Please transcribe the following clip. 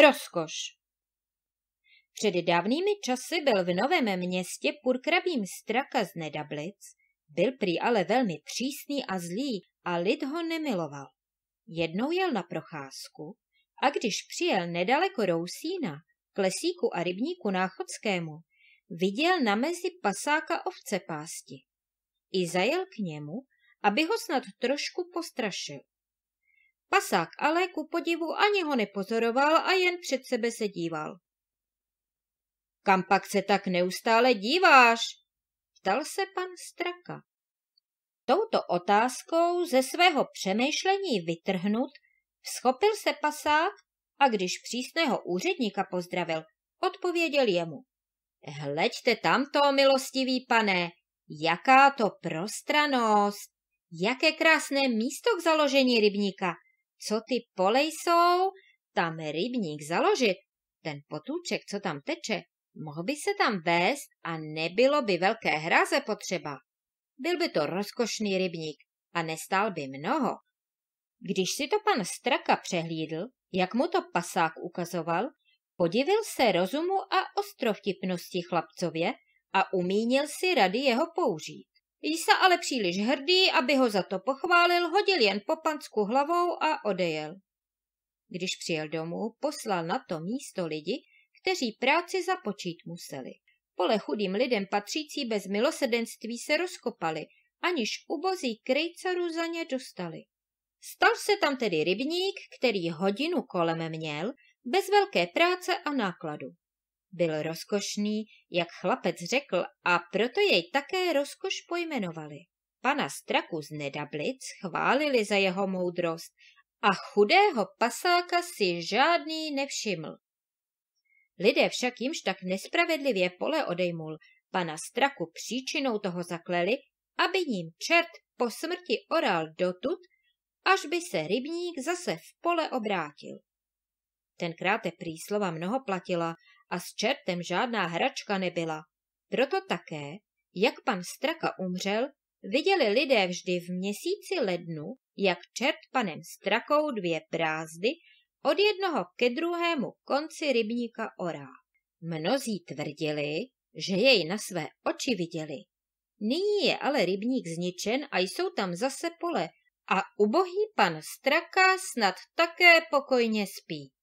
Rozkoš Před dávnými časy byl v novém městě purkravým straka z Nedablic, byl prý ale velmi přísný a zlý a lid ho nemiloval. Jednou jel na procházku a když přijel nedaleko Rousína, k lesíku a rybníku Náchodskému, viděl na mezi pasáka ovce pásti. I zajel k němu, aby ho snad trošku postrašil. Pasák ale ku podivu ani ho nepozoroval a jen před sebe se díval. Kam pak se tak neustále díváš? Ptal se pan Straka. Touto otázkou ze svého přemýšlení vytrhnut schopil se pasák a když přísného úředníka pozdravil, odpověděl jemu. Hleďte tamto, milostivý pane, jaká to prostranost, jaké krásné místo k založení rybníka, co ty pole jsou, tam rybník založit, ten potůček, co tam teče, mohl by se tam vést a nebylo by velké hraze potřeba. Byl by to rozkošný rybník a nestál by mnoho. Když si to pan Straka přehlídl, jak mu to pasák ukazoval, podivil se rozumu a ostrovtipnosti chlapcově a umínil si rady jeho použít. Jsa ale příliš hrdý, aby ho za to pochválil, hodil jen po pansku hlavou a odejel. Když přijel domů, poslal na to místo lidi, kteří práci započít museli. Pole chudým lidem patřící bez milosedenství se rozkopali, aniž ubozí krejcarů za ně dostali. Stal se tam tedy rybník, který hodinu kolem měl, bez velké práce a nákladu. Byl rozkošný, jak chlapec řekl, a proto jej také rozkoš pojmenovali. Pana Straku z Nedablic chválili za jeho moudrost a chudého pasáka si žádný nevšiml. Lidé však jimž tak nespravedlivě pole odejmul, pana Straku příčinou toho zakleli, aby jim čert po smrti oral dotud, až by se rybník zase v pole obrátil. Tenkráte příslova mnoho platila a s čertem žádná hračka nebyla. Proto také, jak pan Straka umřel, viděli lidé vždy v měsíci lednu, jak čert panem Strakou dvě brázdy od jednoho ke druhému konci rybníka orá. Mnozí tvrdili, že jej na své oči viděli. Nyní je ale rybník zničen a jsou tam zase pole a ubohý pan Straka snad také pokojně spí.